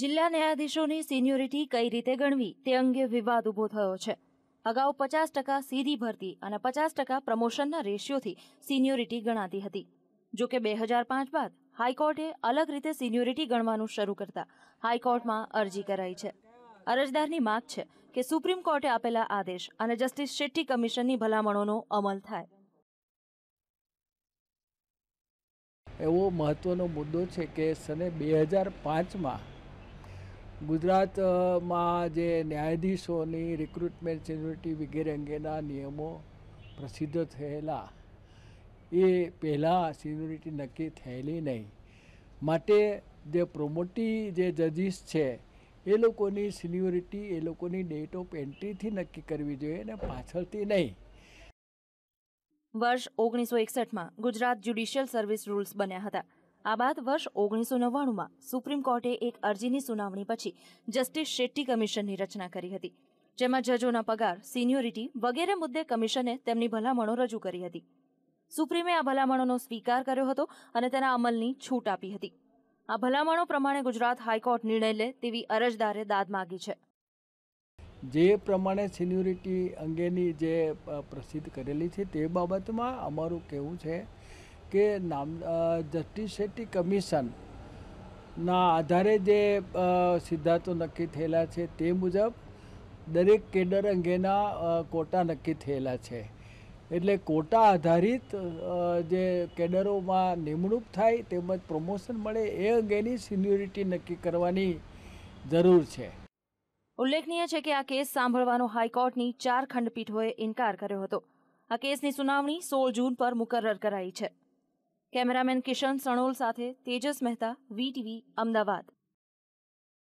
જિલ્લા ન્યાયાધીશોની સિનિયોરિટી કઈ રીતે ગણવી તે અંગે વિવાદ ઉભો થયો છે અગાઉ પચાસ ટકા સીધી ભરતી અને પચાસ ટકા પ્રમોશનના રેશિયોથી સિનિયોરિટી ગણાતી હતી જો કે બે હજાર પાંચ બાદ હાઈકોર્ટે અલગ રીતે સિનિયોરિટી ગણવાનું શરૂ કરતા હાઈકોર્ટમાં અરજી કરાઈ છે અરજદારની માગ છે કે સુપ્રીમ કોર્ટે આપેલા આદેશ અને જસ્ટિસ શેટ્ટી કમિશનની ભલામણોનો અમલ થાય એવો મહત્વનો મુદ્દો છે કે સને બે હજાર પાંચમાં ગુજરાતમાં જે ન્યાયાધીશોની રિક્રુટમેન્ટ સિન્યુરિટી વગેરે અંગેના નિયમો પ્રસિદ્ધ થયેલા એ પહેલાં સિન્યોરિટી નક્કી થયેલી નહીં માટે જે પ્રોમોટી જે જજીસ છે એ લોકોની સિન્યોરિટી એ લોકોની ડેટ ઓફ એન્ટ્રીથી નક્કી કરવી જોઈએ અને પાછળથી નહીં વર્ષ ઓગણીસો એકસઠમાં ગુજરાત જ્યુડિશિયલ સર્વિસ રૂલ્સ બન્યા હતા આ બાદ વર્ષ ઓગણીસો નવ્વાણુંમાં સુપ્રીમ કોર્ટે એક અરજીની સુનાવણી પછી જસ્ટિસ શેટ્ટી કમિશનની રચના કરી હતી જેમાં જજોના પગાર સિનિયોરિટી વગેરે મુદ્દે કમિશને તેમની ભલામણો રજૂ કરી હતી સુપ્રીમે આ ભલામણોનો સ્વીકાર કર્યો હતો અને તેના અમલની છૂટ આપી હતી આ ભલામણો પ્રમાણે ગુજરાત હાઈકોર્ટ નિર્ણય લે તેવી અરજદારે દાદ માગી છે જે પ્રમાણે સિન્યોરિટી અંગેની જે પ્રસિદ્ધ કરેલી છે તે બાબતમાં અમારું કહેવું છે કે નામ જસ્ટિસ શેટ્ટી કમિશનના આધારે જે સિદ્ધાંતો નક્કી થયેલા છે તે મુજબ દરેક કેડર અંગેના કોટા નક્કી થયેલા છે એટલે કોટા આધારિત જે કેડરોમાં નિમણૂક થાય તેમજ પ્રમોશન મળે એ અંગેની સિન્યોરિટી નક્કી કરવાની જરૂર છે ઉલ્લેખનીય છે કે આ કેસ સાંભળવાનો હાઈકોર્ટની ચાર ખંડપીઠોએ ઇનકાર કર્યો હતો આ કેસની સુનાવણી સોળ જૂન પર મુકર્રર કરાઈ છે કેમેરામેન કિશન સણોલ સાથે તેજસ મહેતા વીટીવી અમદાવાદ